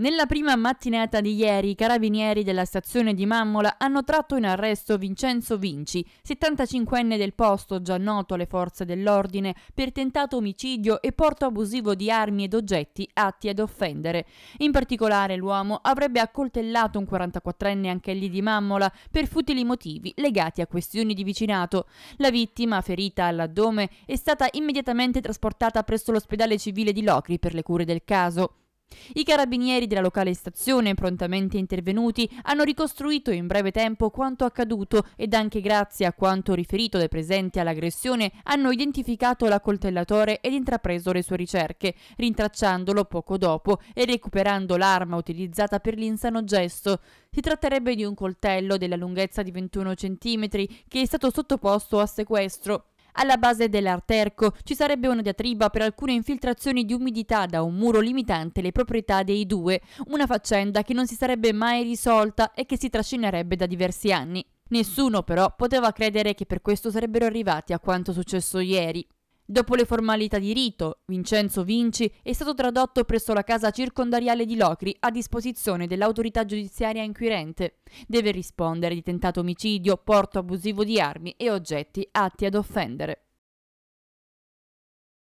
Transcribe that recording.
Nella prima mattinata di ieri i carabinieri della stazione di Mammola hanno tratto in arresto Vincenzo Vinci, 75enne del posto già noto alle forze dell'ordine per tentato omicidio e porto abusivo di armi ed oggetti atti ad offendere. In particolare l'uomo avrebbe accoltellato un 44enne anch'egli di Mammola per futili motivi legati a questioni di vicinato. La vittima, ferita all'addome, è stata immediatamente trasportata presso l'ospedale civile di Locri per le cure del caso. I carabinieri della locale stazione, prontamente intervenuti, hanno ricostruito in breve tempo quanto accaduto ed anche grazie a quanto riferito dai presenti all'aggressione hanno identificato l'accoltellatore ed intrapreso le sue ricerche, rintracciandolo poco dopo e recuperando l'arma utilizzata per l'insano gesto. Si tratterebbe di un coltello della lunghezza di 21 cm che è stato sottoposto a sequestro alla base dell'Arterco ci sarebbe una diatriba per alcune infiltrazioni di umidità da un muro limitante le proprietà dei due, una faccenda che non si sarebbe mai risolta e che si trascinerebbe da diversi anni. Nessuno però poteva credere che per questo sarebbero arrivati a quanto successo ieri. Dopo le formalità di rito, Vincenzo Vinci è stato tradotto presso la casa circondariale di Locri a disposizione dell'autorità giudiziaria inquirente. Deve rispondere di tentato omicidio, porto abusivo di armi e oggetti atti ad offendere.